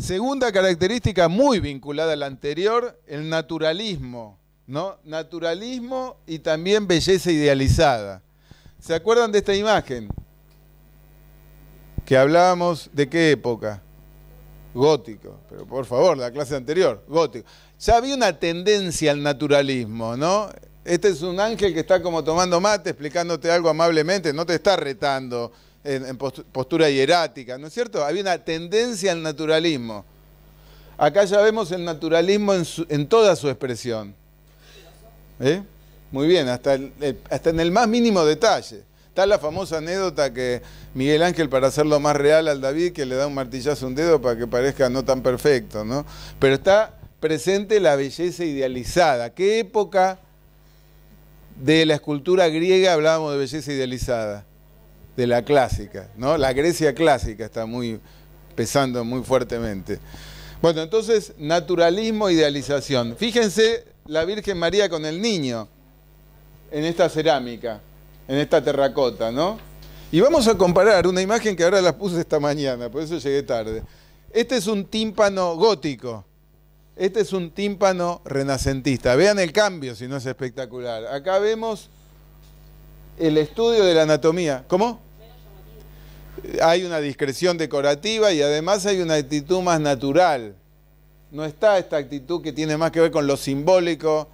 Segunda característica muy vinculada a la anterior, el naturalismo, ¿no? Naturalismo y también belleza idealizada. ¿Se acuerdan de esta imagen? Que hablábamos de qué época? Gótico, pero por favor, la clase anterior, gótico. Ya había una tendencia al naturalismo, ¿no? Este es un ángel que está como tomando mate, explicándote algo amablemente, no te está retando en, postura hierática, ¿no es cierto? Había una tendencia al naturalismo. Acá ya vemos el naturalismo en, toda su expresión. ¿Eh? Muy bien, hasta, hasta en el más mínimo detalle. Está la famosa anécdota que Miguel Ángel, para hacerlo más real al David, que le da un martillazo a un dedo para que parezca no tan perfecto, ¿no? Pero está presente la belleza idealizada. ¿Qué época de la escultura griega hablábamos de belleza idealizada? de la clásica, ¿no? La Grecia clásica está muy pesando muy fuertemente. Bueno, entonces, naturalismo, idealización. Fíjense la Virgen María con el niño en esta cerámica, en esta terracota, ¿no? Y vamos a comparar una imagen que ahora la puse esta mañana, por eso llegué tarde. Este es un tímpano gótico. Este es un tímpano renacentista. Vean el cambio, si no es espectacular. Acá vemos el estudio de la anatomía. ¿Cómo? Hay una discreción decorativa y además hay una actitud más natural. No está esta actitud que tiene más que ver con lo simbólico,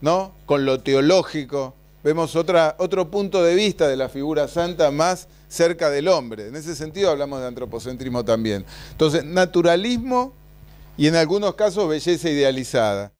¿no? Con lo teológico. Vemos otro punto de vista de la figura santa más cerca del hombre. En ese sentido hablamos de antropocentrismo también. Entonces, naturalismo y en algunos casos belleza idealizada.